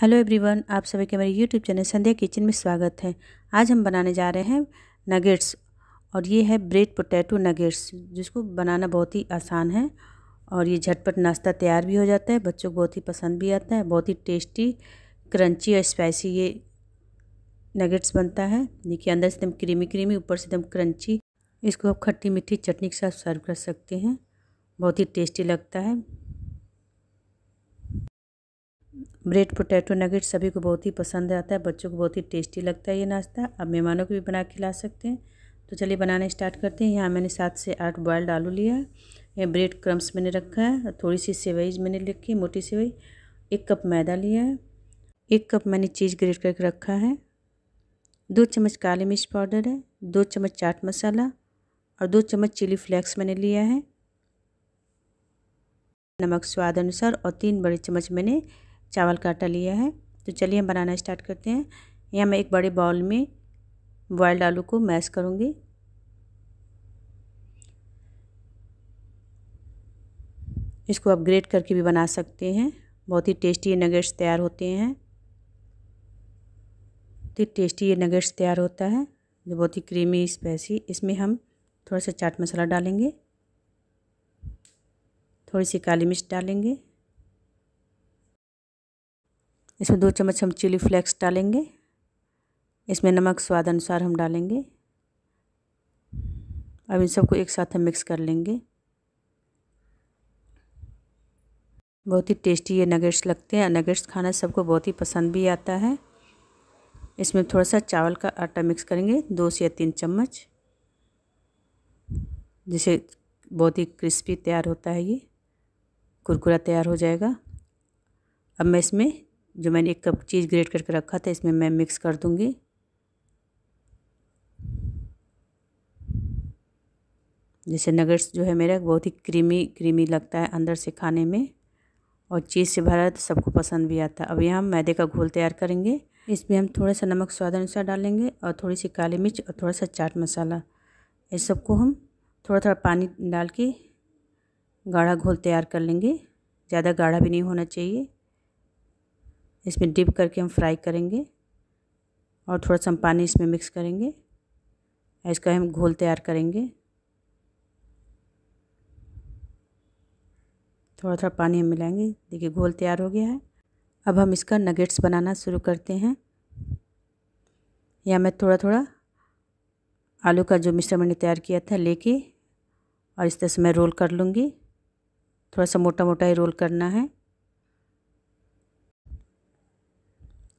hello everyone आप सभी के मेरे यूट्यूब चैनल संध्या किचन में स्वागत है आज हम बनाने जा रहे हैं नगेट्स और ये है ब्रेड पोटैटो नगेट्स जिसको बनाना बहुत ही आसान है और ये झटपट नाश्ता तैयार भी हो जाता है बच्चों को बहुत ही पसंद भी आता है बहुत ही टेस्टी क्रंची और स्पाइसी ये नगेट्स बनता है देखिए अंदर से एकदम तो क्रीमी क्रीमी ऊपर से एकदम तो क्रंची इसको आप खट्टी मीठी चटनी के साथ सर्व कर सकते हैं बहुत ही टेस्टी लगता है ब्रेड पोटैटो नगेट सभी को बहुत ही पसंद आता है बच्चों को बहुत ही टेस्टी लगता है ये नाश्ता अब मेहमानों को भी बना खिला सकते हैं तो चलिए बनाना स्टार्ट करते हैं यहाँ मैंने सात से आठ बॉयल्ड आलू लिया है ये ब्रेड क्रम्स मैंने रखा है थोड़ी सी सेवई मैंने रखी है मोटी सेवई एक कप मैदा लिया है एक कप मैंने चीज़ ग्रेट करके रखा है दो चम्मच काली मिर्च पाउडर है दो चम्मच चाट मसाला और दो चम्मच चिली फ्लेक्स मैंने लिया है नमक स्वाद अनुसार और तीन बड़े चम्मच मैंने चावल का आटा लिया है तो चलिए हम बनाना स्टार्ट करते हैं यहाँ मैं एक बड़े बाउल में बॉयल्ड आलू को मैश करूँगी इसको आप ग्रेट करके भी बना सकते हैं बहुत ही टेस्टी ये नगेट्स तैयार होते हैं बहुत ही टेस्टी ये नगेट्स तैयार होता है जो बहुत ही क्रीमी स्पाइसी इसमें हम थोड़ा सा चाट मसाला डालेंगे थोड़ी सी काली मिर्च डालेंगे इसमें दो चम्मच हम चिली फ्लेक्स डालेंगे इसमें नमक स्वाद अनुसार हम डालेंगे अब इन सबको एक साथ हम मिक्स कर लेंगे बहुत ही टेस्टी ये नगेट्स लगते हैं नगेट्स खाना सबको बहुत ही पसंद भी आता है इसमें थोड़ा सा चावल का आटा मिक्स करेंगे दो से या तीन चम्मच जिसे बहुत ही क्रिस्पी तैयार होता है ये कुरकुरा तैयार हो जाएगा अब मैं इसमें जो मैंने एक कप चीज़ ग्रेट करके रखा था इसमें मैं मिक्स कर दूँगी जैसे नगर्स जो है मेरा बहुत ही क्रीमी क्रीमी लगता है अंदर से खाने में और चीज़ से भरा तो सबको पसंद भी आता है अब यहाँ हम मैदे का घोल तैयार करेंगे इसमें हम थोड़ा सा नमक स्वाद अनुसार डालेंगे और थोड़ी सी काली मिर्च और थोड़ा सा चाट मसाला इस सबको हम थोड़ा थोड़ा पानी डाल के गाढ़ा घोल तैयार कर लेंगे ज़्यादा गाढ़ा भी नहीं होना चाहिए इसमें डिप करके हम फ्राई करेंगे और थोड़ा सा हम पानी इसमें मिक्स करेंगे इसका हम घोल तैयार करेंगे थोड़ा थोड़ा पानी हम मिलाएंगे देखिए घोल तैयार हो गया है अब हम इसका नगेट्स बनाना शुरू करते हैं या मैं थोड़ा थोड़ा आलू का जो मिश्रण मैंने तैयार किया था लेके और इस तरह से मैं रोल कर लूँगी थोड़ा सा मोटा मोटा ही रोल करना है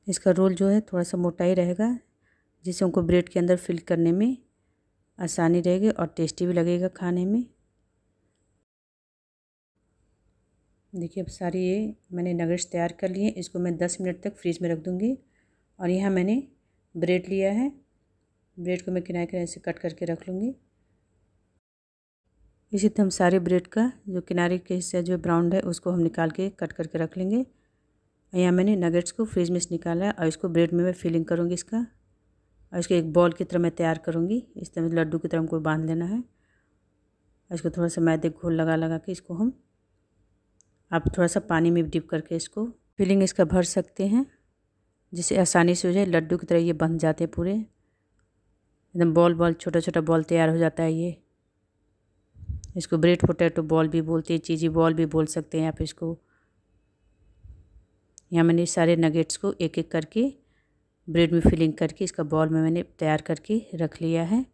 इसका रोल जो है थोड़ा सा मोटा ही रहेगा जिससे उनको ब्रेड के अंदर फिल करने में आसानी रहेगी और टेस्टी भी लगेगा खाने में देखिए अब सारी ये मैंने नगेट्स तैयार कर लिए इसको मैं दस मिनट तक फ्रीज में रख दूँगी और यहाँ मैंने ब्रेड लिया है ब्रेड को मैं किनारे किनारे से कट करके रख लूँगी इसी तरह हम सारे ब्रेड का जो किनारे के हिस्सा जो ब्राउन है उसको हम निकाल के कट करके रख लेंगे यहाँ मैंने नगेट्स को फ्रिज में से निकाला और इसको ब्रेड में मैं फिलिंग करूँगी इसका और इसको एक बॉल की तरह मैं तैयार करूँगी इस तरह मतलब लड्डू की तरह हमको बांध लेना है और इसको थोड़ा सा मैदे घोल लगा लगा के इसको हम आप थोड़ा सा पानी में डिप करके इसको फिलिंग इसका भर सकते हैं जिससे आसानी से हो जाए लड्डू की तरह ये बन जाते हैं पूरे एकदम बॉल बॉल छोटा छोटा बॉल तैयार हो जाता है ये इसको ब्रेड पोटैटो बॉल भी बोलते हैं चीज़ी बॉल भी बोल सकते हैं आप इसको यहाँ मैंने सारे नगेट्स को एक एक करके ब्रेड में फिलिंग करके इसका बॉल में मैंने तैयार करके रख लिया है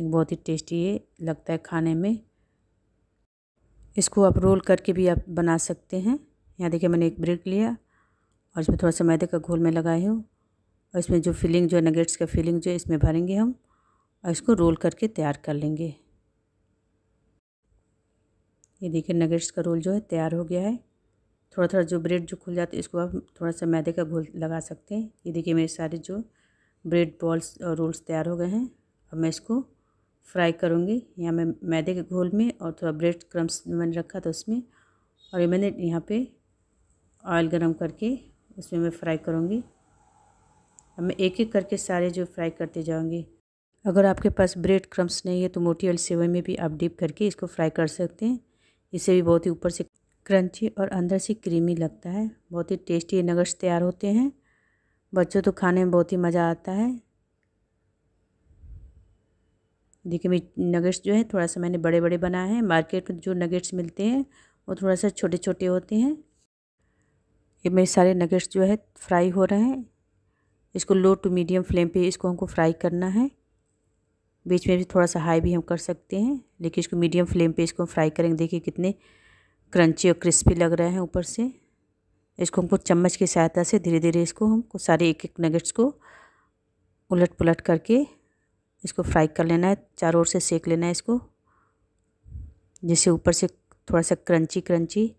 बहुत ही टेस्टी ये लगता है खाने में इसको आप रोल करके भी आप बना सकते हैं यहाँ देखिए मैंने एक ब्रेड लिया और इसमें थोड़ा सा मैदे का घोल में लगाए हूँ और इसमें जो फिलिंग जो है नगेट्स का फिलिंग जो है इसमें भरेंगे हम और इसको रोल करके तैयार कर लेंगे ये देखिए नगेट्स का रोल जो है तैयार हो गया है थोड़ा थोड़ा जो ब्रेड जो खुल जाते है इसको आप थोड़ा सा मैदे का घोल लगा सकते हैं ये देखिए मेरे सारे जो ब्रेड बॉल्स और रोल्स तैयार हो गए हैं अब मैं इसको फ्राई करूँगी यहाँ मैं मैदे के घोल में और थोड़ा ब्रेड क्रम्स मैंने रखा था उसमें और ये मैंने यहाँ पे ऑयल गरम करके उसमें मैं फ्राई करूँगी अब मैं एक एक करके सारे जो फ्राई करते जाऊँगी अगर आपके पास ब्रेड क्रम्स नहीं है तो मोटी वाली सेवई में भी आप डीप करके इसको फ्राई कर सकते हैं इसे भी बहुत ही ऊपर से क्रंची और अंदर से क्रीमी लगता है बहुत ही टेस्टी नगट्स तैयार होते हैं बच्चों तो खाने में बहुत ही मज़ा आता है देखिए मैं नगेट्स जो है थोड़ा सा मैंने बड़े बड़े बनाए हैं मार्केट में जो नगेट्स मिलते हैं वो थोड़ा सा छोटे छोटे होते हैं ये मेरे सारे नगेट्स जो है फ्राई हो रहे हैं इसको लो टू मीडियम फ्लेम पे इसको हमको फ्राई करना है बीच में भी थोड़ा सा हाई भी हम कर सकते हैं लेकिन इसको मीडियम फ्लेम पर इसको फ्राई करेंगे देखिए कितने क्रंची और क्रिस्पी लग रहे हैं ऊपर से इसको हमको चम्मच की सहायता से धीरे धीरे इसको हमको सारे एक एक नगेट्स को उलट पुलट करके इसको फ्राई कर लेना है चारों ओर से सेक लेना है इसको जिससे ऊपर से थोड़ा सा क्रंची क्रंची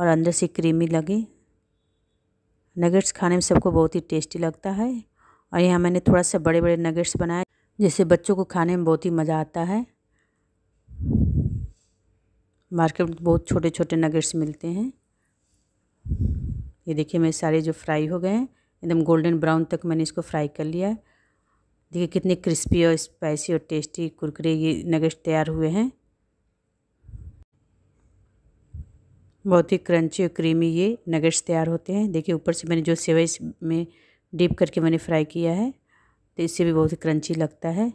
और अंदर से क्रीमी लगे नगेट्स खाने में सबको बहुत ही टेस्टी लगता है और यहाँ मैंने थोड़ा सा बड़े बड़े नगेट्स बनाए जिससे बच्चों को खाने में बहुत ही मज़ा आता है मार्केट में बहुत छोटे छोटे नगेट्स मिलते हैं ये देखिए मेरे सारे जो फ्राई हो गए हैं एकदम गोल्डन ब्राउन तक मैंने इसको फ्राई कर लिया है देखिए कितने क्रिस्पी और स्पाइसी और टेस्टी कुरकुरे ये नगेट्स तैयार हुए हैं बहुत ही क्रंची और क्रीमी ये नगेट्स तैयार होते हैं देखिए ऊपर से मैंने जो सेवई में डीप करके मैंने फ्राई किया है तो इससे भी बहुत ही क्रंची लगता है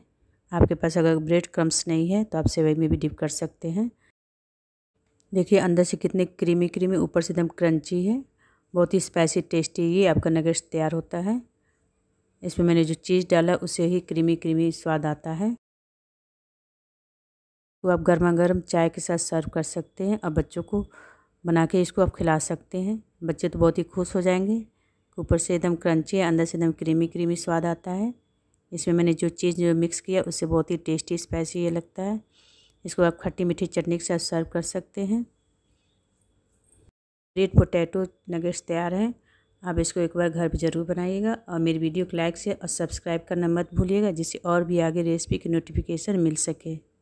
आपके पास अगर ब्रेड क्रम्स नहीं है तो आप सेवई में भी डीप कर सकते हैं देखिए अंदर से कितने क्रीमी क्रीमी ऊपर से एकदम क्रंची है बहुत ही स्पाइसी टेस्टी ये आपका नगेट्स तैयार होता है इसमें मैंने जो चीज़ डाला उसे ही क्रीमी क्रीमी स्वाद आता है तो आप गर्मा गर्म चाय के साथ सर्व कर सकते हैं और बच्चों को बना के इसको आप खिला सकते हैं बच्चे तो बहुत ही खुश हो जाएंगे ऊपर से एकदम क्रंची है अंदर से एकदम क्रीमी क्रीमी स्वाद आता है इसमें मैंने जो चीज़ जो मिक्स किया उससे बहुत ही टेस्टी स्पाइसी ये लगता है इसको आप खट्टी मीठी चटनी के साथ सर्व कर सकते हैं रेड पोटैटो नगेट्स तैयार हैं आप इसको एक बार घर पर ज़रूर बनाइएगा और मेरी वीडियो को लाइक से और सब्सक्राइब करना मत भूलिएगा जिससे और भी आगे रेसिपी की नोटिफिकेशन मिल सके